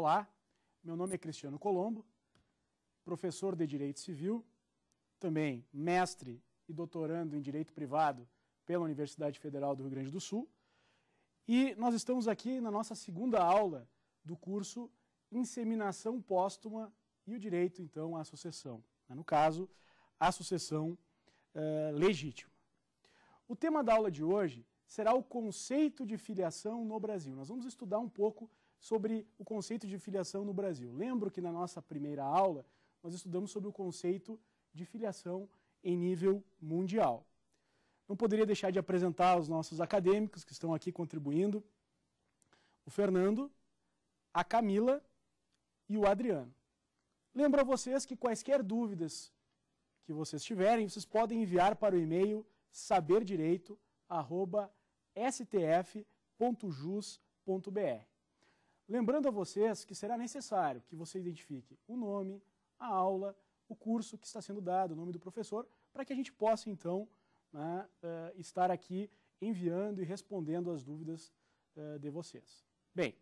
Olá, meu nome é Cristiano Colombo, professor de Direito Civil, também mestre e doutorando em Direito Privado pela Universidade Federal do Rio Grande do Sul. E nós estamos aqui na nossa segunda aula do curso Inseminação Póstuma e o Direito, então, à Sucessão. Né? No caso, à sucessão uh, legítima. O tema da aula de hoje será o conceito de filiação no Brasil. Nós vamos estudar um pouco sobre o conceito de filiação no Brasil. Lembro que na nossa primeira aula nós estudamos sobre o conceito de filiação em nível mundial. Não poderia deixar de apresentar os nossos acadêmicos que estão aqui contribuindo: o Fernando, a Camila e o Adriano. Lembro a vocês que quaisquer dúvidas que vocês tiverem, vocês podem enviar para o e-mail saberdireito.stf.jus.br. Lembrando a vocês que será necessário que você identifique o nome, a aula, o curso que está sendo dado, o nome do professor, para que a gente possa, então, né, eh, estar aqui enviando e respondendo as dúvidas eh, de vocês. Bem,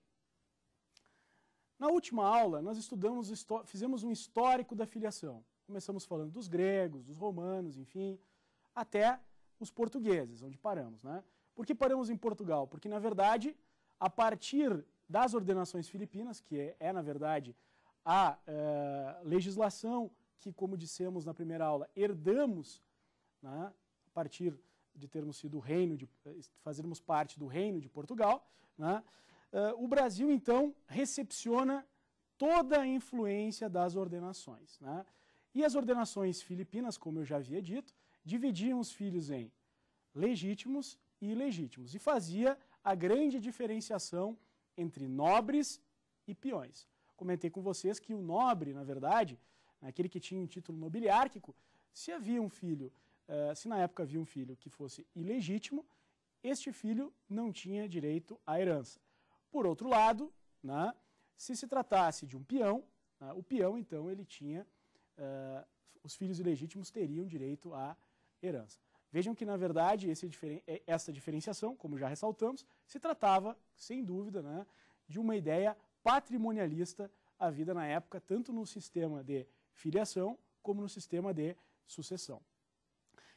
na última aula nós estudamos, fizemos um histórico da filiação. Começamos falando dos gregos, dos romanos, enfim, até os portugueses, onde paramos. Né? Por que paramos em Portugal? Porque, na verdade, a partir das ordenações filipinas, que é, é na verdade, a eh, legislação que, como dissemos na primeira aula, herdamos né, a partir de termos sido reino, de eh, fazermos parte do reino de Portugal, né, eh, o Brasil, então, recepciona toda a influência das ordenações. Né? E as ordenações filipinas, como eu já havia dito, dividiam os filhos em legítimos e ilegítimos, e fazia a grande diferenciação entre nobres e peões. Comentei com vocês que o nobre, na verdade, né, aquele que tinha um título nobiliárquico, se havia um filho, eh, se na época havia um filho que fosse ilegítimo, este filho não tinha direito à herança. Por outro lado, né, se se tratasse de um peão, né, o peão, então, ele tinha, uh, os filhos ilegítimos teriam direito à herança. Vejam que, na verdade, é, essa diferenciação, como já ressaltamos, se tratava, sem dúvida, né, de uma ideia patrimonialista à vida na época, tanto no sistema de filiação como no sistema de sucessão.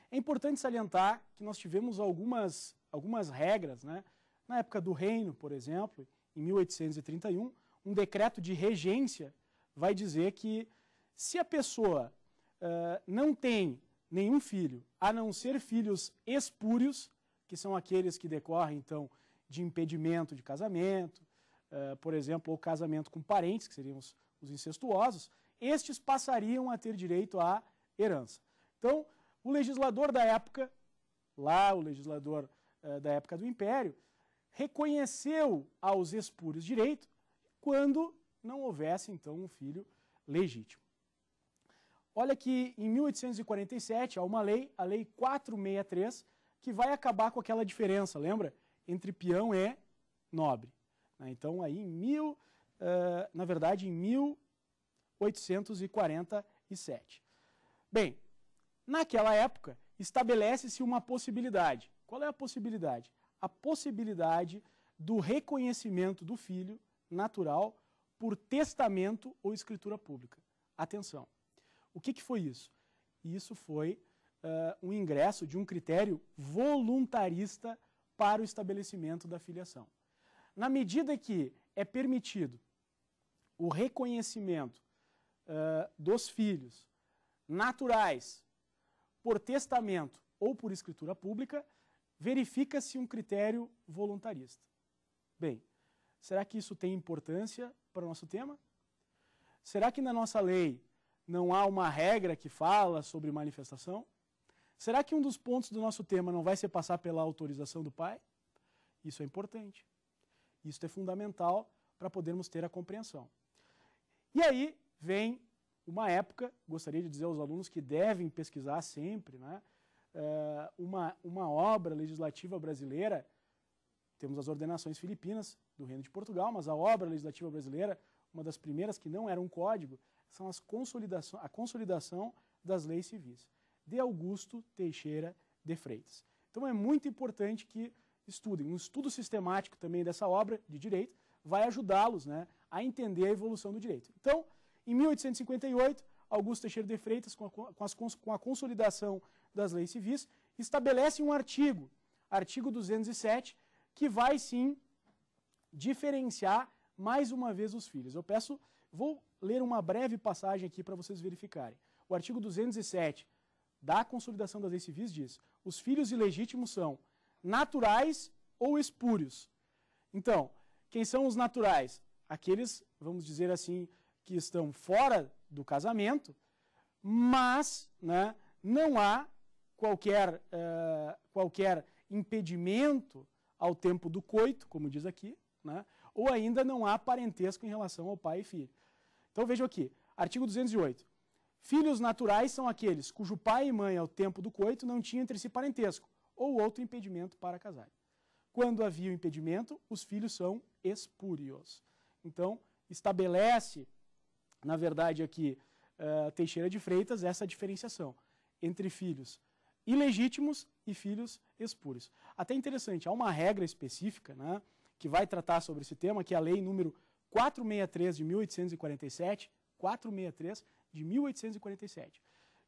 É importante salientar que nós tivemos algumas, algumas regras. Né? Na época do reino, por exemplo, em 1831, um decreto de regência vai dizer que se a pessoa uh, não tem nenhum filho, a não ser filhos espúrios, que são aqueles que decorrem, então, de impedimento de casamento, uh, por exemplo, ou casamento com parentes, que seriam os, os incestuosos, estes passariam a ter direito à herança. Então, o legislador da época, lá o legislador uh, da época do Império, reconheceu aos espúrios direito quando não houvesse, então, um filho legítimo. Olha que em 1847 há uma lei, a Lei 463, que vai acabar com aquela diferença, lembra? Entre peão e nobre. Né? Então, aí em mil, eh, na verdade, em 1847. Bem, naquela época, estabelece-se uma possibilidade. Qual é a possibilidade? A possibilidade do reconhecimento do filho natural por testamento ou escritura pública. Atenção! O que, que foi isso? Isso foi uh, um ingresso de um critério voluntarista para o estabelecimento da filiação. Na medida que é permitido o reconhecimento uh, dos filhos naturais por testamento ou por escritura pública, verifica-se um critério voluntarista. Bem, será que isso tem importância para o nosso tema? Será que na nossa lei não há uma regra que fala sobre manifestação? Será que um dos pontos do nosso tema não vai ser passar pela autorização do pai? Isso é importante. Isso é fundamental para podermos ter a compreensão. E aí vem uma época, gostaria de dizer aos alunos que devem pesquisar sempre, né? Eh, uma, uma obra legislativa brasileira, temos as ordenações filipinas, do Reino de Portugal, mas a obra legislativa brasileira, uma das primeiras que não era um código, são as consolidação, a consolidação das leis civis, de Augusto Teixeira de Freitas. Então é muito importante que estudem. Um estudo sistemático também dessa obra de direito vai ajudá-los né, a entender a evolução do direito. Então, em 1858, Augusto Teixeira de Freitas, com a, com as, com a consolidação das leis civis, estabelece um artigo, artigo 207, que vai sim diferenciar mais uma vez os filhos. Eu peço, vou ler uma breve passagem aqui para vocês verificarem. O artigo 207 da Consolidação das Leis Civis diz: os filhos ilegítimos são naturais ou espúrios. Então, quem são os naturais? Aqueles, vamos dizer assim, que estão fora do casamento, mas né, não há qualquer, uh, qualquer impedimento ao tempo do coito, como diz aqui, né? ou ainda não há parentesco em relação ao pai e filho. Então vejam aqui, artigo 208. Filhos naturais são aqueles cujo pai e mãe, ao tempo do coito, não tinham entre si parentesco ou outro impedimento para casar. Quando havia o impedimento, os filhos são espúrios. Então, estabelece, na verdade, aqui uh, Teixeira de Freitas, essa diferenciação entre filhos ilegítimos e filhos espúrios. Até interessante, há uma regra específica, né? que vai tratar sobre esse tema, que é a lei número 463 de 1847, 463 de 1847,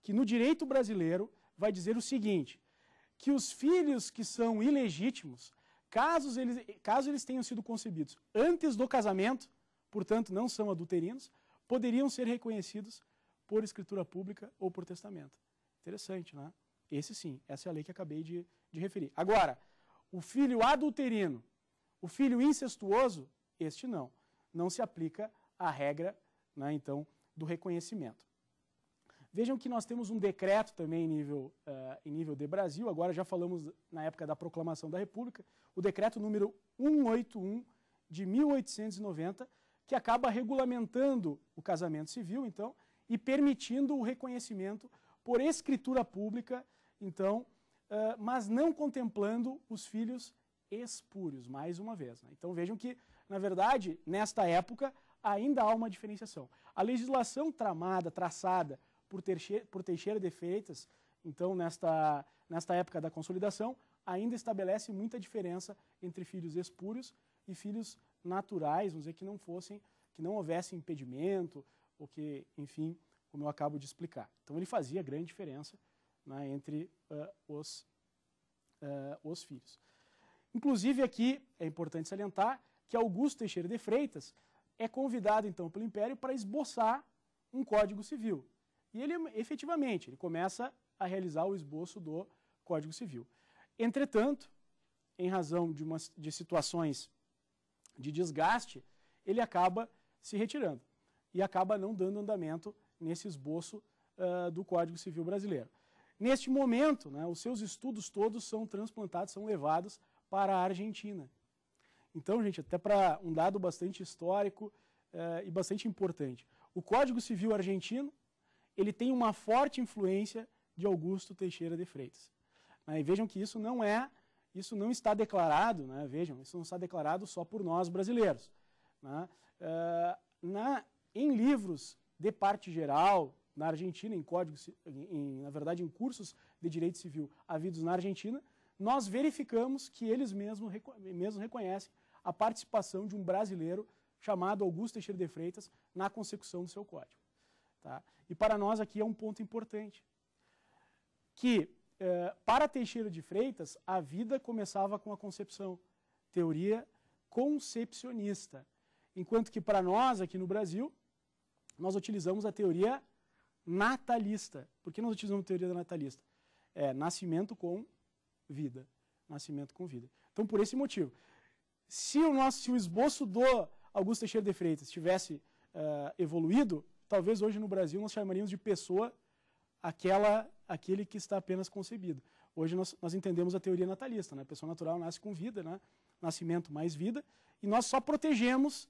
que no direito brasileiro vai dizer o seguinte, que os filhos que são ilegítimos, caso eles, caso eles tenham sido concebidos antes do casamento, portanto não são adulterinos, poderiam ser reconhecidos por escritura pública ou por testamento. Interessante, né? Esse sim, essa é a lei que acabei de, de referir. Agora, o filho adulterino, o filho incestuoso, este não. Não se aplica a regra, né, então, do reconhecimento. Vejam que nós temos um decreto também em nível, uh, em nível de Brasil, agora já falamos na época da proclamação da República, o decreto número 181 de 1890, que acaba regulamentando o casamento civil, então, e permitindo o reconhecimento por escritura pública, então, uh, mas não contemplando os filhos espúrios, mais uma vez. Né? Então vejam que, na verdade, nesta época ainda há uma diferenciação. A legislação tramada, traçada por Teixeira, por Teixeira de Feitas, então nesta, nesta época da consolidação, ainda estabelece muita diferença entre filhos espúrios e filhos naturais, vamos dizer, que não fossem, que não houvesse impedimento, ou que, enfim, como eu acabo de explicar. Então ele fazia grande diferença né, entre uh, os, uh, os filhos. Inclusive aqui é importante salientar que Augusto Teixeira de Freitas é convidado então pelo Império para esboçar um Código Civil. E ele efetivamente ele começa a realizar o esboço do Código Civil. Entretanto, em razão de, de situações de desgaste, ele acaba se retirando e acaba não dando andamento nesse esboço uh, do Código Civil Brasileiro. Neste momento, né, os seus estudos todos são transplantados, são levados para a Argentina. Então, gente, até para um dado bastante histórico eh, e bastante importante. O Código Civil argentino ele tem uma forte influência de Augusto Teixeira de Freitas. Né? E vejam que isso não é, isso não está declarado, né? vejam, isso não está declarado só por nós brasileiros. Né? Uh, na, em livros de parte geral, na Argentina, em códigos, em, na verdade, em cursos de direito civil havidos na Argentina, nós verificamos que eles mesmos, mesmos reconhecem a participação de um brasileiro chamado Augusto Teixeira de Freitas na consecução do seu código. Tá? E para nós aqui é um ponto importante, que eh, para Teixeira de Freitas, a vida começava com a concepção, teoria concepcionista, enquanto que para nós aqui no Brasil, nós utilizamos a teoria natalista. Por que nós utilizamos a teoria natalista? É nascimento com vida. Nascimento com vida. Então, por esse motivo, se o nosso se o esboço do Augusto Teixeira de Freitas tivesse uh, evoluído, talvez hoje no Brasil nós chamaríamos de pessoa aquela aquele que está apenas concebido. Hoje nós, nós entendemos a teoria natalista, né? A pessoa natural nasce com vida, né? Nascimento mais vida, e nós só protegemos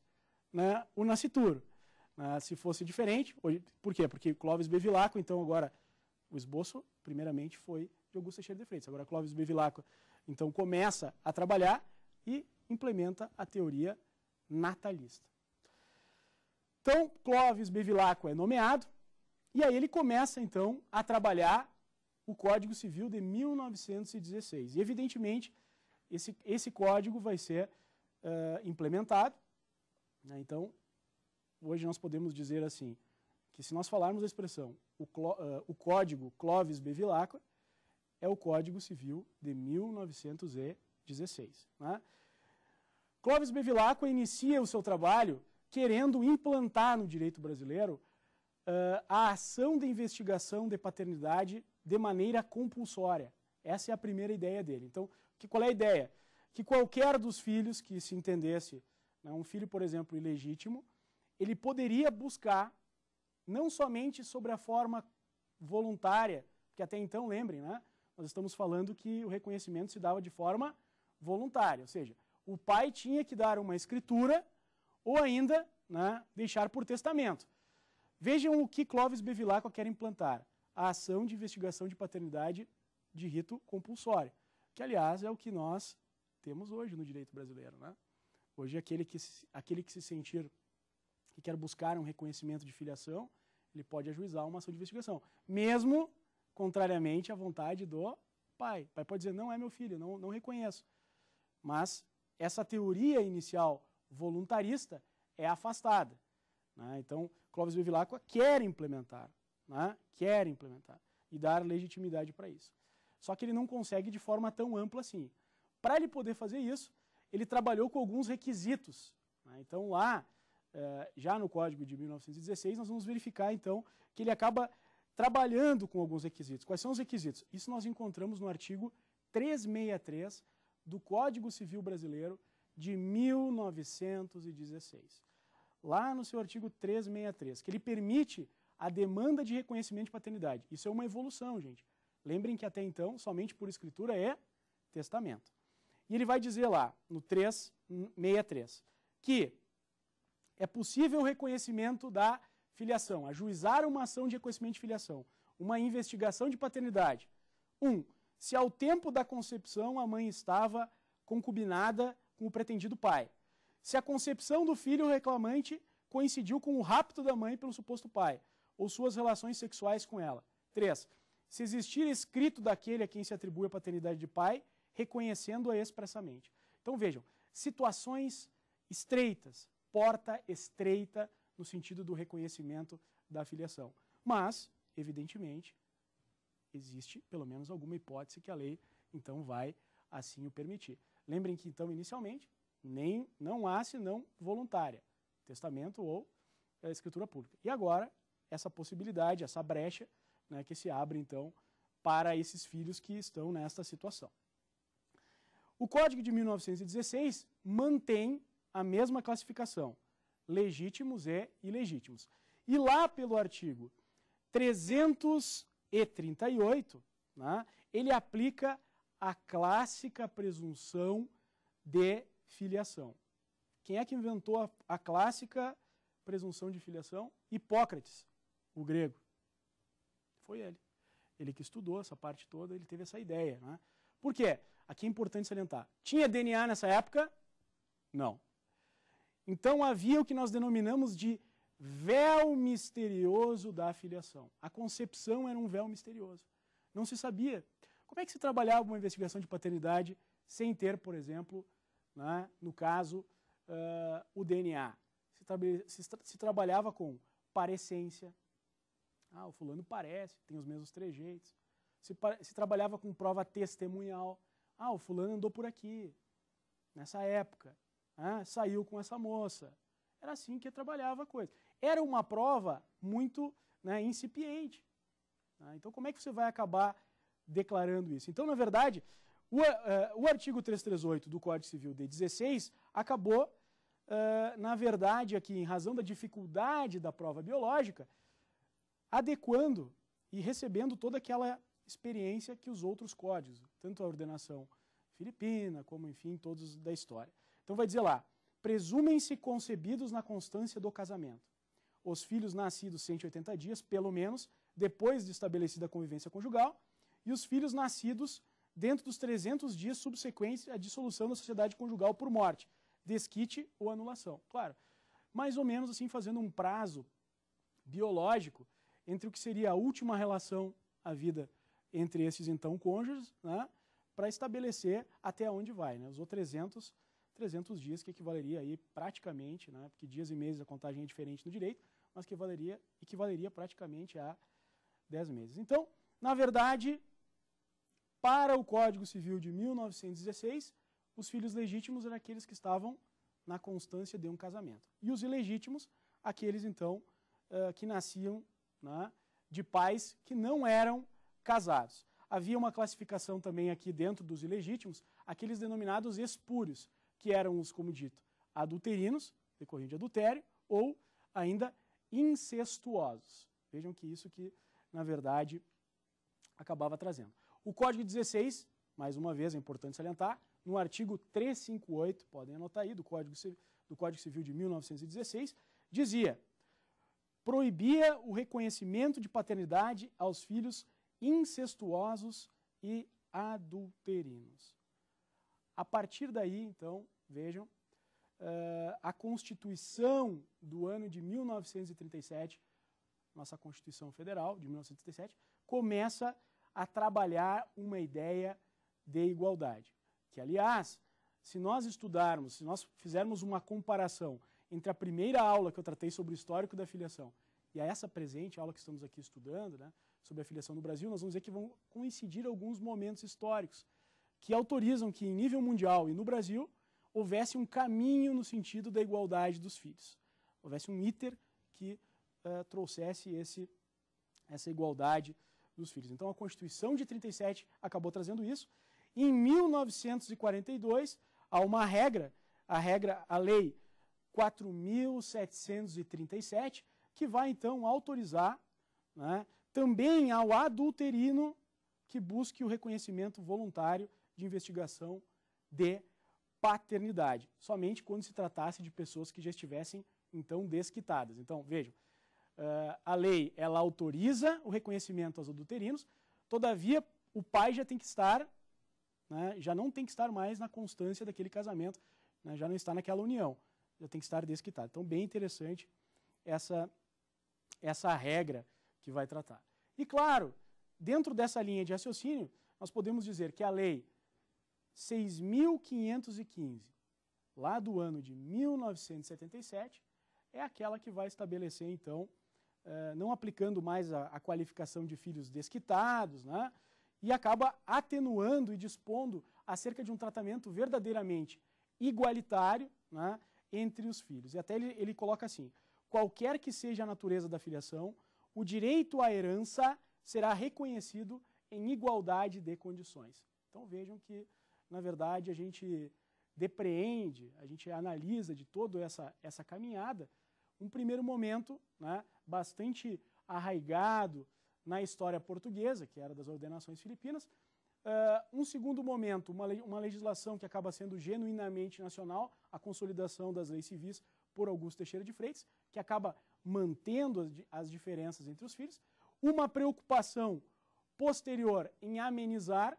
né, o nascituro. Ah, se fosse diferente, hoje, por quê? Porque Clóvis Bevilacqua, então agora o esboço, primeiramente, foi de Augusto Teixeira é de Freitas. Agora, Clóvis Bevilacqua, então, começa a trabalhar e implementa a teoria natalista. Então, Clóvis Bevilacqua é nomeado e aí ele começa, então, a trabalhar o Código Civil de 1916. E, evidentemente, esse, esse código vai ser uh, implementado. Né? Então, hoje nós podemos dizer assim, que se nós falarmos a expressão o, Cló, uh, o código Clóvis Bevilacqua, é o Código Civil de 1916. Né? Clóvis Bevilacqua inicia o seu trabalho querendo implantar no direito brasileiro uh, a ação de investigação de paternidade de maneira compulsória. Essa é a primeira ideia dele. Então, que, qual é a ideia? Que qualquer dos filhos que se entendesse, né, um filho, por exemplo, ilegítimo, ele poderia buscar, não somente sobre a forma voluntária, que até então, lembrem, né, nós estamos falando que o reconhecimento se dava de forma voluntária, ou seja, o pai tinha que dar uma escritura ou ainda né, deixar por testamento. Vejam o que Clóvis Bevilacqua quer implantar: a ação de investigação de paternidade de rito compulsório, que aliás é o que nós temos hoje no direito brasileiro, né? Hoje aquele que aquele que se sentir que quer buscar um reconhecimento de filiação, ele pode ajuizar uma ação de investigação, mesmo contrariamente à vontade do pai. O pai pode dizer, não é meu filho, não, não reconheço. Mas essa teoria inicial voluntarista é afastada. Né? Então, Clóvis Bevilacqua quer implementar, né? quer implementar e dar legitimidade para isso. Só que ele não consegue de forma tão ampla assim. Para ele poder fazer isso, ele trabalhou com alguns requisitos. Né? Então, lá, eh, já no Código de 1916, nós vamos verificar, então, que ele acaba trabalhando com alguns requisitos. Quais são os requisitos? Isso nós encontramos no artigo 363 do Código Civil Brasileiro de 1916. Lá no seu artigo 363, que ele permite a demanda de reconhecimento de paternidade. Isso é uma evolução, gente. Lembrem que até então, somente por escritura é testamento. E ele vai dizer lá, no 363, que é possível o reconhecimento da filiação, ajuizar uma ação de reconhecimento de filiação, uma investigação de paternidade. Um, se ao tempo da concepção a mãe estava concubinada com o pretendido pai. Se a concepção do filho reclamante coincidiu com o rapto da mãe pelo suposto pai, ou suas relações sexuais com ela. três, Se existir escrito daquele a quem se atribui a paternidade de pai, reconhecendo-a expressamente. Então vejam, situações estreitas, porta estreita, no sentido do reconhecimento da filiação. Mas, evidentemente, existe pelo menos alguma hipótese que a lei então vai assim o permitir. Lembrem que então inicialmente nem não há senão voluntária, testamento ou é, escritura pública. E agora essa possibilidade, essa brecha, né, que se abre então para esses filhos que estão nesta situação. O Código de 1916 mantém a mesma classificação, legítimos e ilegítimos. E lá pelo artigo 338, né, ele aplica a clássica presunção de filiação. Quem é que inventou a, a clássica presunção de filiação? Hipócrates, o grego. Foi ele. Ele que estudou essa parte toda, ele teve essa ideia. Né? Por quê? Aqui é importante salientar. Tinha DNA nessa época? Não. Então havia o que nós denominamos de véu misterioso da filiação. A concepção era um véu misterioso. Não se sabia. Como é que se trabalhava uma investigação de paternidade sem ter, por exemplo, né, no caso, uh, o DNA? Se, tra se, tra se, trabalhava com parecência. Ah, o fulano parece, tem os mesmos trejeitos. Se, se trabalhava com prova testemunhal. Ah, o fulano andou por aqui, nessa época saiu com essa moça. Era assim que trabalhava a coisa. Era uma prova muito né, incipiente. Né? então, como é que você vai acabar declarando isso? Então, na verdade, o, uh, o artigo 338 do Código Civil de 16 acabou, uh, na verdade, aqui, em razão da dificuldade da prova biológica, adequando e recebendo toda aquela experiência que os outros códigos, tanto a ordenação filipina, como, enfim, todos da história. Então vai dizer lá: presumem-se concebidos na constância do casamento. Os filhos nascidos 180 dias, pelo menos, depois de estabelecida a convivência conjugal, e os filhos nascidos dentro dos 300 dias subsequentes à dissolução da sociedade conjugal por morte, desquite ou anulação. Claro, mais ou menos assim, fazendo um prazo biológico entre o que seria a última relação à vida entre esses então cônjuges, né, para estabelecer até onde vai. Né? Usou 300 300 dias, que equivaleria aí praticamente, né, porque dias e meses a contagem é diferente no direito, mas que valeria, equivaleria praticamente a 10 meses. Então, na verdade, para o Código Civil de 1916, os filhos legítimos eram aqueles que estavam na constância de um casamento. E os ilegítimos, aqueles então eh, que nasciam né, de pais que não eram casados. Havia uma classificação também aqui dentro dos ilegítimos, aqueles denominados espúrios, que eram os, como dito, adulterinos, decorrente de adultério, ou ainda incestuosos. Vejam que isso que, na verdade, acabava trazendo. O Código 16, mais uma vez, é importante salientar, no artigo 358, podem anotar aí, do Código, do Código Civil de 1916, dizia: proibia o reconhecimento de paternidade aos filhos incestuosos e adulterinos. A partir daí, então, Vejam, uh, a Constituição do ano de 1937, nossa Constituição Federal de 1937, começa a trabalhar uma ideia de igualdade. Que, aliás, se nós estudarmos, se nós fizermos uma comparação entre a primeira aula que eu tratei sobre o histórico da filiação e a essa presente aula que estamos aqui estudando, né, sobre a filiação no Brasil, nós vamos ver que vão coincidir alguns momentos históricos que autorizam que, em nível mundial e no Brasil, houvesse um caminho no sentido da igualdade dos filhos, houvesse um iter que uh, trouxesse esse, essa igualdade dos filhos. Então a Constituição de 37 acabou trazendo isso. Em 1942 há uma regra, a regra, a lei 4.737, que vai então autorizar né, também ao adulterino que busque o reconhecimento voluntário de investigação de paternidade, somente quando se tratasse de pessoas que já estivessem, então, desquitadas. Então, vejam, eh, a lei, ela autoriza o reconhecimento aos adulterinos, todavia, o pai já tem que estar, né, já não tem que estar mais na constância daquele casamento, né, já não está naquela união, já tem que estar desquitado. Então, bem interessante essa, essa regra que vai tratar. E, claro, dentro dessa linha de raciocínio, nós podemos dizer que a lei 6.515, lá do ano de 1977, é aquela que vai estabelecer, então, eh, não aplicando mais a, qualificação de filhos desquitados, né? e acaba atenuando e dispondo acerca de um tratamento verdadeiramente igualitário né? entre os filhos. E até ele, ele coloca assim: qualquer que seja a natureza da filiação, o direito à herança será reconhecido em igualdade de condições. Então vejam que na verdade, a gente depreende, a gente analisa de toda essa, essa caminhada, um primeiro momento né, bastante arraigado na história portuguesa, que era das ordenações filipinas, Uh, um segundo momento, uma, uma legislação que acaba sendo genuinamente nacional, a consolidação das leis civis por Augusto Teixeira de Freitas, que acaba mantendo as, as diferenças entre os filhos. Uma preocupação posterior em amenizar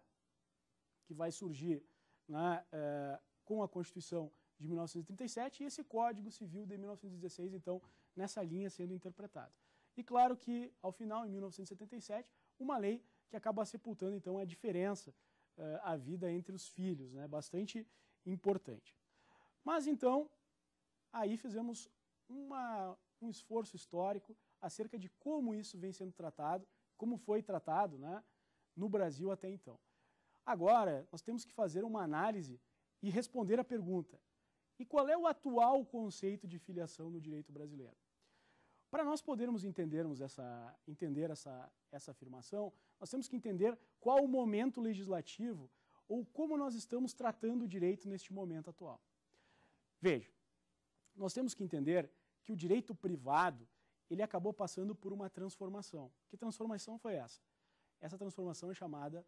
que vai surgir né, é, com a Constituição de 1937 e esse Código Civil de 1916, então, nessa linha sendo interpretado. E claro que, ao final, em 1977, uma lei que acaba sepultando, então, a diferença, eh, a vida entre os filhos, né? bastante importante. Mas, então, aí fizemos uma, um esforço histórico acerca de como isso vem sendo tratado, como foi tratado né, no Brasil até então. Agora, nós temos que fazer uma análise e responder à pergunta: e qual é o atual conceito de filiação no direito brasileiro? Para nós podermos entendermos essa, entender essa, essa afirmação, nós temos que entender qual o momento legislativo ou como nós estamos tratando o direito neste momento atual. Veja, nós temos que entender que o direito privado ele acabou passando por uma transformação. Que transformação foi essa? Essa transformação é chamada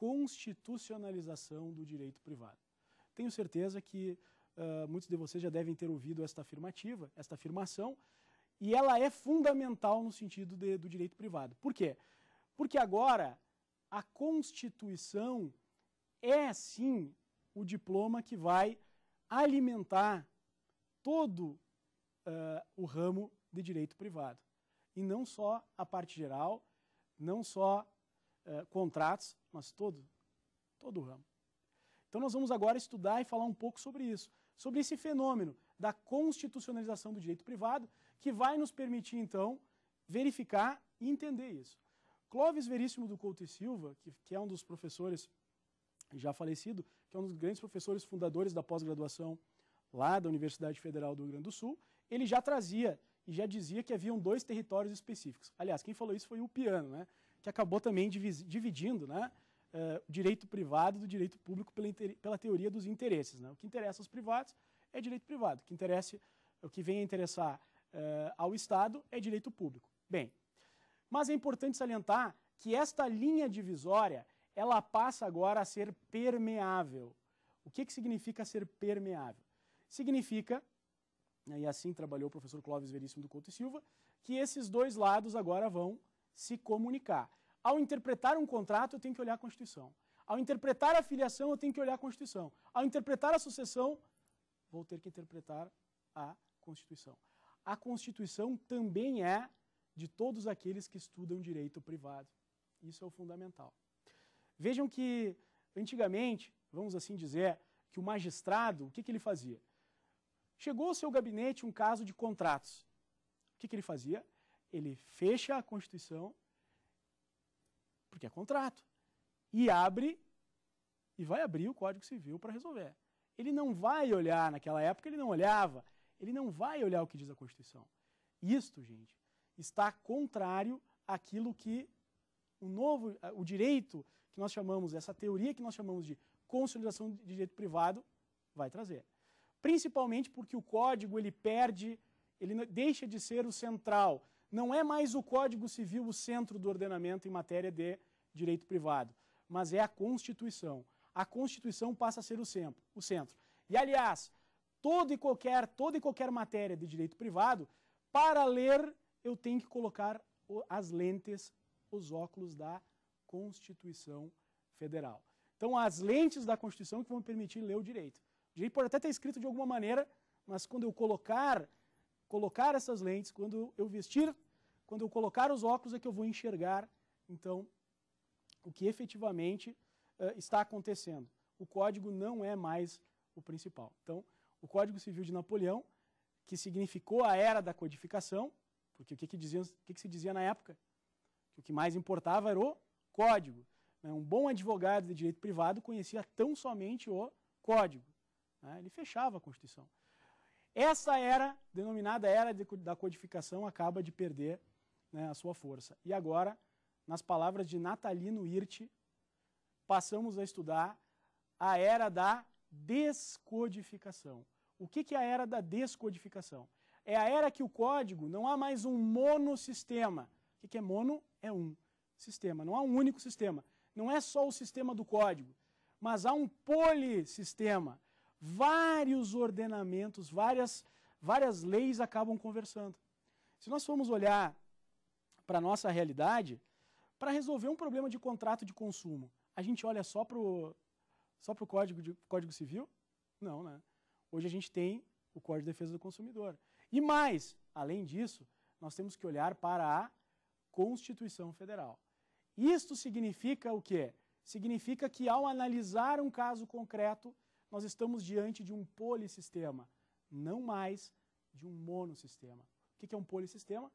constitucionalização do direito privado. Tenho certeza que uh, muitos de vocês já devem ter ouvido esta afirmativa, esta afirmação, e ela é fundamental no sentido de, do direito privado. Por quê? Porque agora a Constituição é sim o diploma que vai alimentar todo uh, o ramo de direito privado. E não só a parte geral, não só eh, contratos, mas todo, todo o ramo. Então nós vamos agora estudar e falar um pouco sobre isso, sobre esse fenômeno da constitucionalização do direito privado, que vai nos permitir então verificar e entender isso. Clóvis Veríssimo do Couto e Silva, que, que é um dos professores já falecido, que é um dos grandes professores fundadores da pós-graduação lá da Universidade Federal do Rio Grande do Sul, ele já trazia e já dizia que haviam dois territórios específicos. Aliás, quem falou isso foi o Piano, né? que acabou também dividindo né, é, o direito privado do direito público pela, teoria dos interesses. Né? O que interessa aos privados é direito privado, o que, interessa, o que vem a interessar é, ao Estado é direito público. Bem, mas é importante salientar que esta linha divisória ela passa agora a ser permeável. O que, que significa ser permeável? Significa, e assim trabalhou o professor Clóvis Veríssimo do Couto e Silva, que esses dois lados agora vão se comunicar. Ao interpretar um contrato, eu tenho que olhar a Constituição. Ao interpretar a filiação, eu tenho que olhar a Constituição. Ao interpretar a sucessão, vou ter que interpretar a Constituição. A Constituição também é de todos aqueles que estudam direito privado. Isso é o fundamental. Vejam que, antigamente, vamos assim dizer, que o magistrado, o que, que ele fazia? Chegou ao seu gabinete um caso de contratos. O que, que ele fazia? ele fecha a Constituição, porque é contrato, e abre, e vai abrir o Código Civil para resolver. Ele não vai olhar, naquela época ele não olhava, ele não vai olhar o que diz a Constituição. Isto, gente, está contrário àquilo que o novo, o direito que nós chamamos, essa teoria que nós chamamos de consolidação de direito privado vai trazer. Principalmente porque o código ele perde, ele deixa de ser o central, não é mais o Código Civil o centro do ordenamento em matéria de direito privado, mas é a Constituição. A Constituição passa a ser o centro. O centro. E, aliás, todo e qualquer, toda e qualquer matéria de direito privado, para ler, eu tenho que colocar as lentes, os óculos da Constituição Federal. Então, as lentes da Constituição que vão me permitir ler o direito. O direito pode até estar escrito de alguma maneira, mas quando eu colocar, colocar essas lentes, quando eu vestir quando eu colocar os óculos é que eu vou enxergar, então, o que efetivamente uh, está acontecendo. O código não é mais o principal. Então, o Código Civil de Napoleão, que significou a era da codificação, porque o que, que, o que, que se dizia na época? Que o que mais importava era o código. Né, um bom advogado de direito privado conhecia tão somente o código. Né, ele fechava a Constituição. Essa era, denominada era da codificação, acaba de perder né, a sua força. E agora, nas palavras de Natalino Irte, passamos a estudar a era da descodificação. O que, que é a era da descodificação? É a era que o código não há mais um monossistema. O que, que é mono? É um sistema, não há um único sistema. Não é só o sistema do código, mas há um polissistema. Vários ordenamentos, várias, várias leis acabam conversando. Se nós formos olhar para a nossa realidade, para resolver um problema de contrato de consumo, a gente olha só para o só pro código, código Civil? Não, né? Hoje a gente tem o Código de Defesa do Consumidor. E mais, além disso, nós temos que olhar para a Constituição Federal. Isto significa o quê? Significa que ao analisar um caso concreto, nós estamos diante de um polissistema, não mais de um monossistema. O que é um polissistema?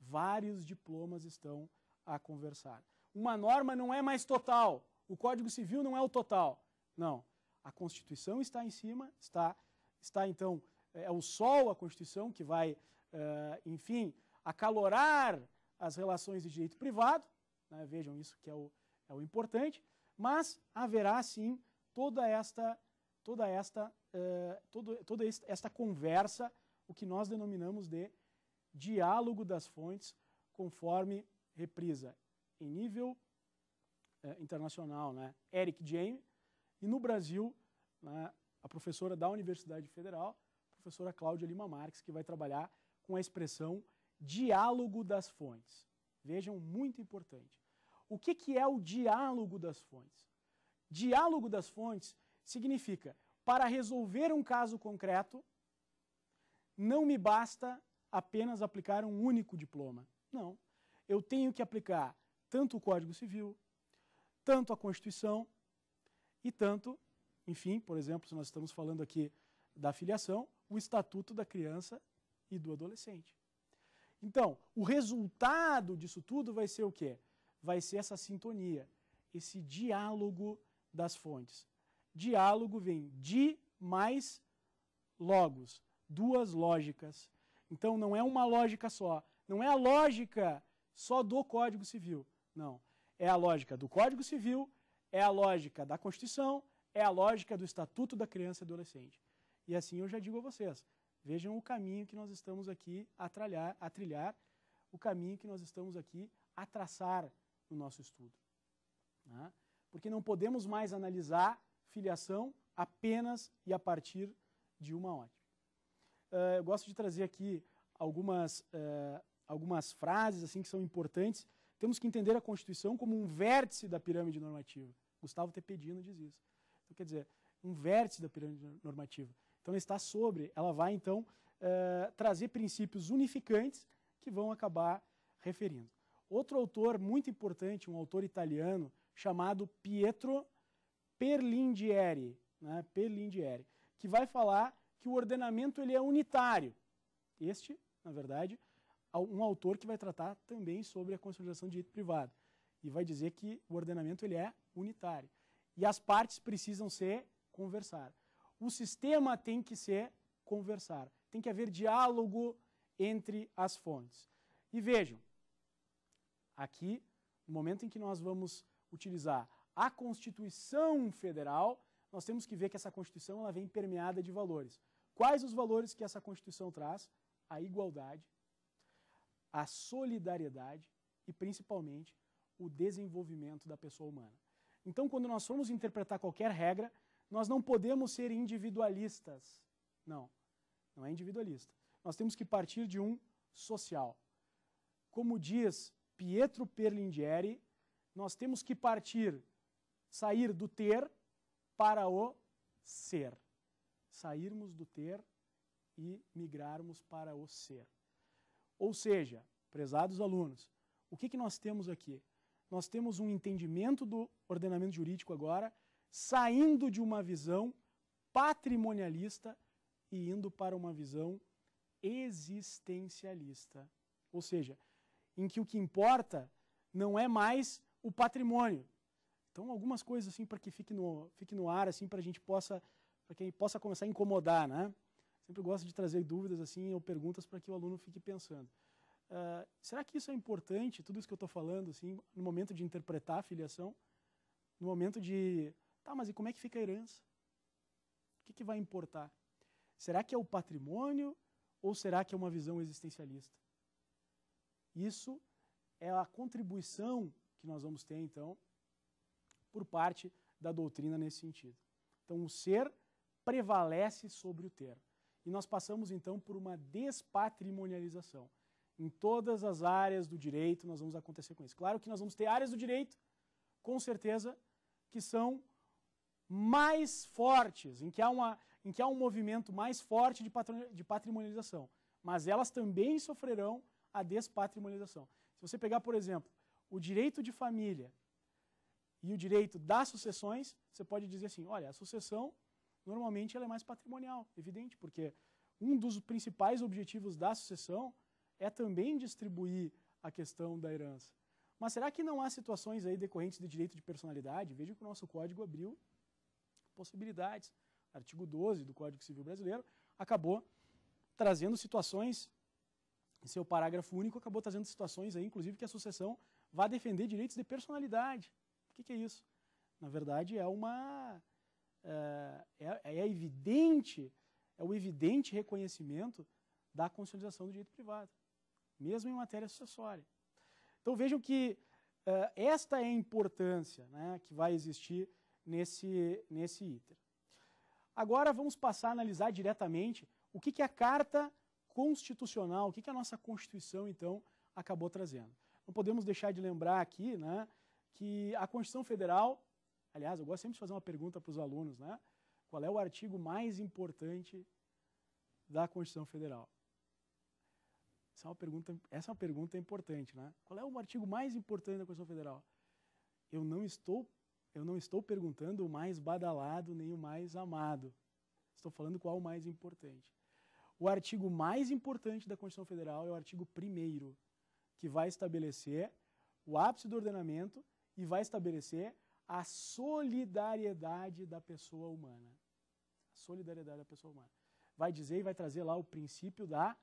Vários diplomas estão a conversar. Uma norma não é mais total. O Código Civil não é o total. Não. A Constituição está em cima, está, está então, é o sol, a Constituição, que vai, uh, enfim, acalorar as relações de direito privado. Né? Vejam isso que é o, é o importante. Mas haverá, sim, toda esta, toda esta, uh, todo, toda esta conversa, o que nós denominamos de diálogo das fontes, conforme reprisa em nível é, internacional, né? Eric James, e no Brasil, né, a professora da Universidade Federal, a professora Cláudia Lima Marques, que vai trabalhar com a expressão diálogo das fontes. Vejam, muito importante. O que, que é o diálogo das fontes? Diálogo das fontes significa, para resolver um caso concreto, não me basta apenas aplicar um único diploma. Não. Eu tenho que aplicar tanto o Código Civil, tanto a Constituição e tanto, enfim, por exemplo, se nós estamos falando aqui da filiação, o Estatuto da Criança e do Adolescente. Então, o resultado disso tudo vai ser o quê? Vai ser essa sintonia, esse diálogo das fontes. Diálogo vem de mais logos, duas lógicas então não é uma lógica só. Não é a lógica só do Código Civil. Não. É a lógica do Código Civil, é a lógica da Constituição, é a lógica do Estatuto da Criança e Adolescente. E assim eu já digo a vocês: vejam o caminho que nós estamos aqui a trilhar, a trilhar o caminho que nós estamos aqui a traçar no nosso estudo. Né? Porque não podemos mais analisar filiação apenas e a partir de uma ótica. Eh, eu gosto de trazer aqui algumas, eh, algumas frases assim que são importantes. Temos que entender a Constituição como um vértice da pirâmide normativa. Gustavo Tepedino diz isso. Então, quer dizer, um vértice da pirâmide normativa. Então, ela está sobre, ela vai, então, eh, trazer princípios unificantes que vão acabar referindo. Outro autor muito importante, um autor italiano, chamado Pietro Perlindieri, né, Perlindieri que vai falar que o ordenamento ele é unitário. Este, na verdade, é um autor que vai tratar também sobre a consolidação de direito privado e vai dizer que o ordenamento ele é unitário e as partes precisam se conversar. O sistema tem que se conversar, tem que haver diálogo entre as fontes. E vejam, aqui, no momento em que nós vamos utilizar a Constituição Federal, nós temos que ver que essa Constituição ela vem permeada de valores. Quais os valores que essa Constituição traz? A igualdade, a solidariedade e, principalmente, o desenvolvimento da pessoa humana. Então, quando nós formos interpretar qualquer regra, nós não podemos ser individualistas. Não, não é individualista. Nós temos que partir de um social. Como diz Pietro Perlindieri, nós temos que partir, sair do ter para o ser sairmos do ter e migrarmos para o ser. Ou seja, prezados alunos, o que, que nós temos aqui? Nós temos um entendimento do ordenamento jurídico agora, saindo de uma visão patrimonialista e indo para uma visão existencialista. Ou seja, em que o que importa não é mais o patrimônio. Então, algumas coisas assim para que fique no, fique no ar, assim, para a gente possa para que possa começar a incomodar, né? Sempre gosto de trazer dúvidas assim ou perguntas para que o aluno fique pensando. Uh, será que isso é importante, tudo isso que eu estou falando, assim, no momento de interpretar a filiação? No momento de, tá, mas e como é que fica a herança? O que, que vai importar? Será que é o patrimônio ou será que é uma visão existencialista? Isso é a contribuição que nós vamos ter, então, por parte da doutrina nesse sentido. Então, o ser prevalece sobre o termo. E nós passamos então por uma despatrimonialização. Em todas as áreas do direito nós vamos acontecer com isso. Claro que nós vamos ter áreas do direito, com certeza, que são mais fortes, em que há, uma, em que há um movimento mais forte de, patron, de patrimonialização. Mas elas também sofrerão a despatrimonialização. Se você pegar, por exemplo, o direito de família e o direito das sucessões, você pode dizer assim: olha, a sucessão normalmente ela é mais patrimonial, evidente, porque um dos principais objetivos da sucessão é também distribuir a questão da herança. Mas será que não há situações aí decorrentes de direito de personalidade? Veja que o nosso código abriu possibilidades. Artigo 12 do Código Civil Brasileiro acabou trazendo situações, em seu parágrafo único, acabou trazendo situações aí, inclusive, que a sucessão vá defender direitos de personalidade. O que, que é isso? Na verdade, é uma é, é, é evidente, é o evidente reconhecimento da consolidação do direito privado, mesmo em matéria sucessória. Então vejam que uh, esta é a importância né, que vai existir nesse, nesse ITER. Agora vamos passar a analisar diretamente o que, que a Carta Constitucional, o que, que a nossa Constituição, então, acabou trazendo. Não podemos deixar de lembrar aqui né, que a Constituição Federal Aliás, eu gosto sempre de fazer uma pergunta para os alunos, né? Qual é o artigo mais importante da Constituição Federal? Essa é uma pergunta, essa é uma pergunta importante, né? Qual é o artigo mais importante da Constituição Federal? Eu não estou eu não estou perguntando o mais badalado nem o mais amado. Estou falando qual é o mais importante. O artigo mais importante da Constituição Federal é o artigo 1 que vai estabelecer o ápice do ordenamento e vai estabelecer a solidariedade da pessoa humana. A solidariedade da pessoa humana. Vai dizer e vai trazer lá o princípio da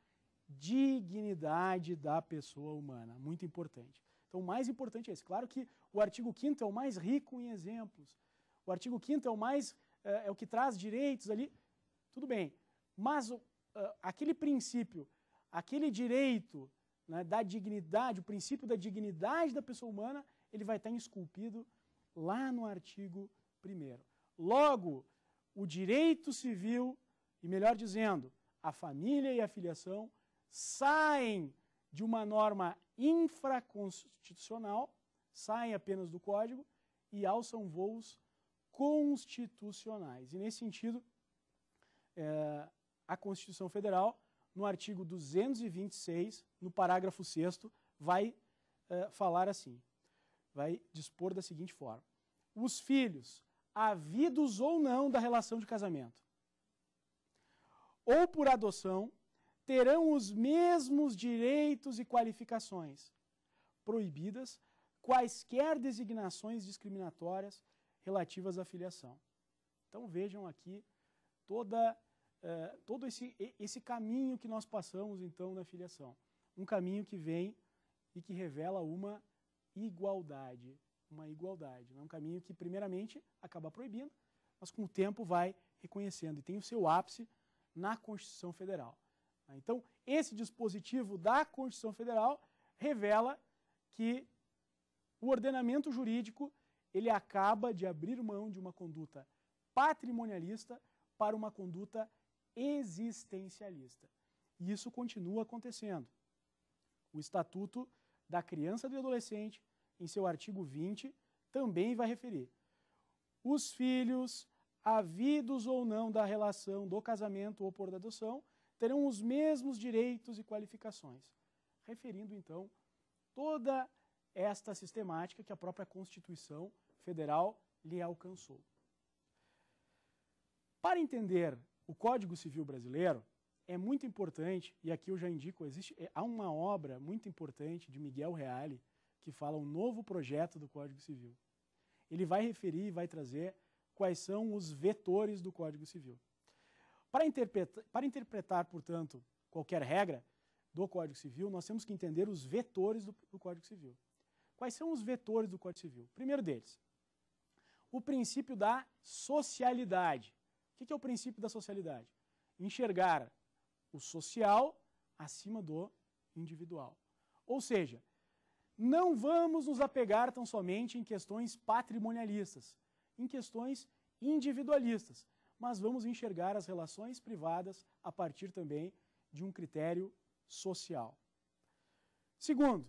dignidade da pessoa humana. Muito importante. Então, o mais importante é esse. Claro que o artigo 5 é o mais rico em exemplos. O artigo 5 é o mais. É, é, o que traz direitos ali. Tudo bem. Mas uh, aquele princípio, aquele direito né, da dignidade, o princípio da dignidade da pessoa humana, ele vai estar esculpido lá no artigo 1. Logo, o direito civil, e melhor dizendo, a família e a filiação, saem de uma norma infraconstitucional, saem apenas do código e alçam voos constitucionais. E nesse sentido, é, a Constituição Federal, no artigo 226, no parágrafo 6, vai é, falar assim: vai dispor da seguinte forma: os filhos, havidos ou não da relação de casamento, ou por adoção, terão os mesmos direitos e qualificações, proibidas quaisquer designações discriminatórias relativas à filiação. Então vejam aqui toda, uh, todo esse, esse caminho que nós passamos então na filiação. Um caminho que vem e que revela uma igualdade, uma igualdade. É um caminho que, primeiramente, acaba proibindo, mas com o tempo vai reconhecendo e tem o seu ápice na Constituição Federal. Então, esse dispositivo da Constituição Federal revela que o ordenamento jurídico ele acaba de abrir mão de uma conduta patrimonialista para uma conduta existencialista. E isso continua acontecendo. O Estatuto da criança e do adolescente, em seu artigo 20, também vai referir. Os filhos, havidos ou não da relação do casamento ou por da adoção, terão os mesmos direitos e qualificações, referindo então toda esta sistemática que a própria Constituição Federal lhe alcançou. Para entender o Código Civil Brasileiro, é muito importante, e aqui eu já indico, existe, é, há uma obra muito importante de Miguel Reale que fala um novo projeto do Código Civil. Ele vai referir e vai trazer quais são os vetores do Código Civil. Para interpretar, para interpretar portanto, qualquer regra do Código Civil, nós temos que entender os vetores do, do Código Civil. Quais são os vetores do Código Civil? Primeiro deles, o princípio da socialidade. O que é o princípio da socialidade? Enxergar o social acima do individual. Ou seja, não vamos nos apegar tão somente em questões patrimonialistas, em questões individualistas, mas vamos enxergar as relações privadas a partir também de um critério social. Segundo,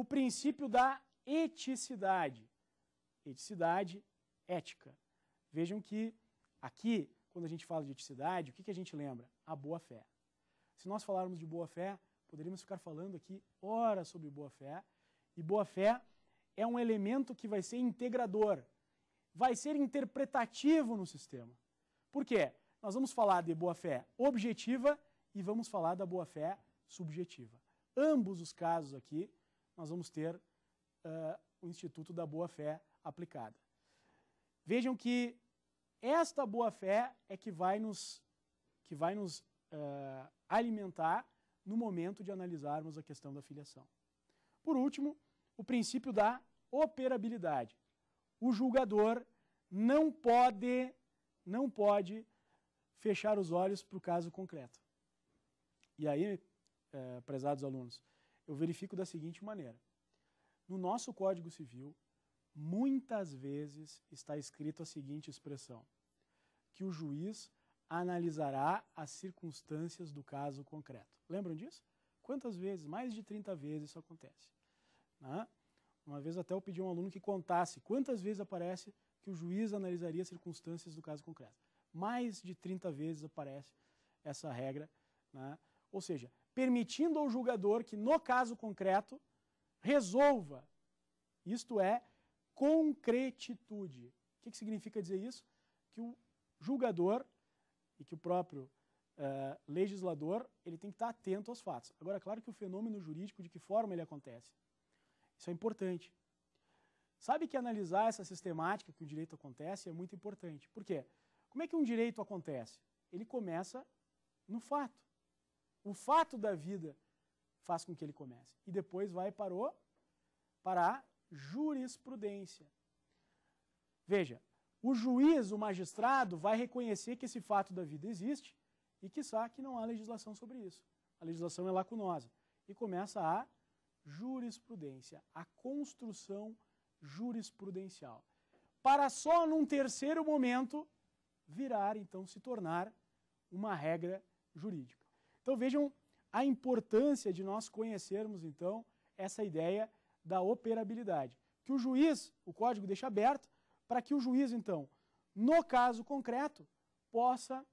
o princípio da eticidade. Eticidade, ética. Vejam que aqui, quando a gente fala de eticidade, o que a gente lembra? A boa-fé. Se nós falarmos de boa fé, poderíamos ficar falando aqui horas sobre boa fé. E boa fé é um elemento que vai ser integrador, vai ser interpretativo no sistema. Por quê? Nós vamos falar de boa fé objetiva e vamos falar da boa fé subjetiva. Ambos os casos aqui, nós vamos ter uh, o Instituto da Boa Fé aplicada. Vejam que esta boa fé é que vai nos, que vai nos uh, alimentar no momento de analisarmos a questão da filiação. Por último, o princípio da operabilidade. O julgador não pode, não pode fechar os olhos para o caso concreto. E aí, eh, prezados alunos, eu verifico da seguinte maneira. No nosso Código Civil, muitas vezes está escrito a seguinte expressão, que o juiz analisará as circunstâncias do caso concreto. Lembram disso? Quantas vezes? Mais de 30 vezes isso acontece. Né? Uma vez até eu pedi a um aluno que contasse quantas vezes aparece que o juiz analisaria as circunstâncias do caso concreto. Mais de 30 vezes aparece essa regra, né? ou seja, permitindo ao julgador que, no caso concreto, resolva, isto é, concretitude. O que, que significa dizer isso? Que o julgador que o próprio eh, legislador ele tem que estar atento aos fatos. Agora, é claro que o fenômeno jurídico, de que forma ele acontece, isso é importante. Sabe que analisar essa sistemática que o direito acontece é muito importante. Por quê? Como é que um direito acontece? Ele começa no fato. O fato da vida faz com que ele comece. E depois vai para, o, para a jurisprudência. Veja, o juiz, o magistrado, vai reconhecer que esse fato da vida existe e, que sabe que não há legislação sobre isso. A legislação é lacunosa. E começa a jurisprudência, a construção jurisprudencial. Para só num terceiro momento virar, então, se tornar uma regra jurídica. Então vejam a importância de nós conhecermos, então, essa ideia da operabilidade. Que o juiz, o código deixa aberto, para que o juiz, então, no caso concreto, possa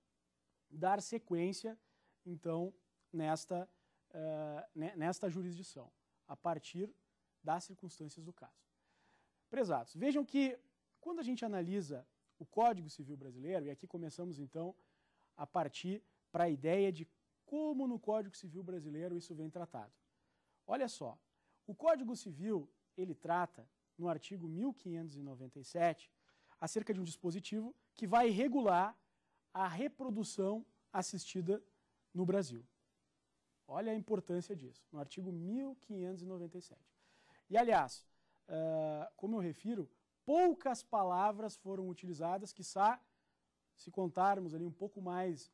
dar sequência, então, nesta, uh, nesta jurisdição, a partir das circunstâncias do caso. Prezados, vejam que quando a gente analisa o Código Civil Brasileiro, e aqui começamos, então, a partir para a ideia de como no Código Civil Brasileiro isso vem tratado. Olha só, o Código Civil, ele trata no artigo 1597, acerca de um dispositivo que vai regular a reprodução assistida no Brasil. Olha a importância disso, no artigo 1597. E, aliás, uh, como eu refiro, poucas palavras foram utilizadas, quiçá, se contarmos ali um pouco mais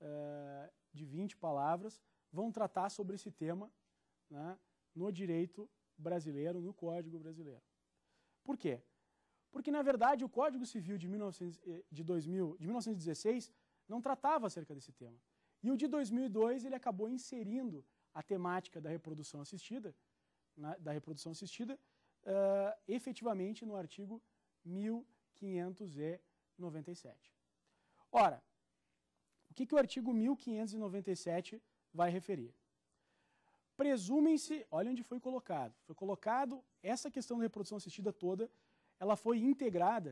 uh, de 20 palavras, vão tratar sobre esse tema né, no direito brasileiro, no Código Brasileiro. Por quê? Porque, na verdade, o Código Civil de, 1900, de, 2000, de 1916 não tratava acerca desse tema. E o de 2002 ele acabou inserindo a temática da reprodução assistida, na, da reprodução assistida, uh, efetivamente no artigo 1597. Ora, o que, que o artigo 1597 vai referir? presumem-se, olha onde foi colocado, foi colocado essa questão da reprodução assistida toda, ela foi integrada